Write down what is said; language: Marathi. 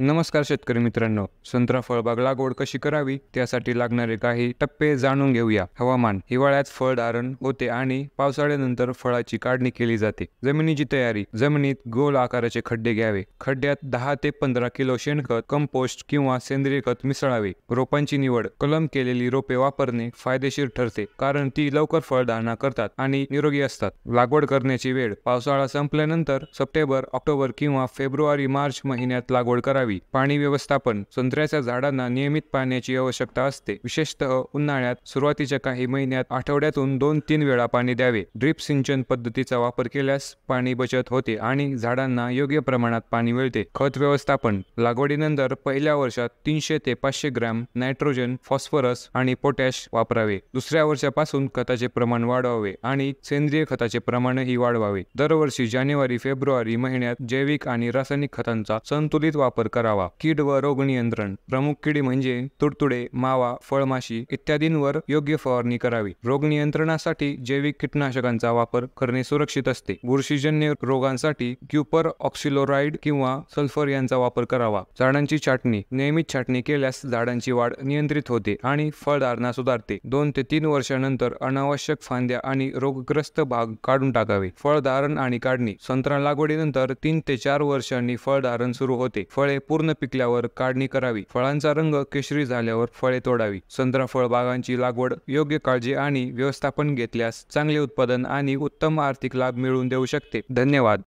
नमस्कार शेतकरी मित्रांनो संत्रा फळबाग लागवड कशी करावी त्यासाठी लागणारे काही टप्पे जाणून घेऊया हवामान हिवाळ्यात फळ धारण होते आणि पावसाळ्यानंतर फळाची काढणी केली जाते जमिनीची तयारी जमिनीत गोल आकाराचे खड्डे घ्यावे खड्ड्यात दहा ते पंधरा किलो शेणखत कंपोस्ट किंवा सेंद्रिय खत मिसळावे रोपांची निवड कलम केलेली रोपे वापरणे फायदेशीर ठरते कारण ती लवकर फळधारणा करतात आणि निरोगी असतात लागवड करण्याची वेळ पावसाळा संपल्यानंतर सप्टेंबर ऑक्टोबर किंवा फेब्रुवारी मार्च महिन्यात लागवड करावी करावी पाणी व्यवस्थापन संत्र्याच्या झाडांना नियमित पाण्याची आवश्यकता असते विशेषतः उन्हाळ्यात सुरुवातीच्या काही महिन्यात आठवड्यातून दोन तीन वेळा पाणी द्यावे ड्रिप सिंचन पद्धतीचा वापर केल्यास पाणी बचत होते आणि झाडांना योग्य प्रमाणात पाणी मिळते खत व्यवस्थापन लागवडीनंतर पहिल्या वर्षात तीनशे ते पाचशे ग्रॅम नायट्रोजन फॉस्फरस आणि पोटॅश वापरावे दुसऱ्या वर्षापासून खताचे प्रमाण वाढवावे आणि सेंद्रिय खताचे प्रमाणही वाढवावे दरवर्षी जानेवारी फेब्रुवारी महिन्यात जैविक आणि रासायनिक खतांचा संतुलित वापर करावा कीड व रोग नियंत्रण प्रमुख किडी म्हणजे तुडतुडे मावा फळमाशी इत्यादींवर योग्य फवारणी करावी रोग नियंत्रणासाठी जैविक कीटनाशकांचा वापर करणे सुरक्षित असते बुरशीजन्य रोगांसाठी क्युपर ऑक्सिलोराइड किंवा सल्फर यांचा वापर करावा झाडांची छाटणी नियमित छाटणी केल्यास झाडांची वाढ नियंत्रित होते आणि फळधारणा सुधारते दोन ते तीन वर्षानंतर अनावश्यक फांद्या आणि रोगग्रस्त भाग काढून टाकावे फळधारण आणि काढणी संत्रा लागवडीनंतर तीन ते चार वर्षांनी फळधारण सुरू होते फळे पूर्ण पिकल्यावर काढणी करावी फळांचा रंग केशरी झाल्यावर फळे तोडावी संत्रा बागांची लागवड योग्य काळजी आणि व्यवस्थापन घेतल्यास चांगले उत्पादन आणि उत्तम आर्थिक लाभ मिळवून देऊ शकते धन्यवाद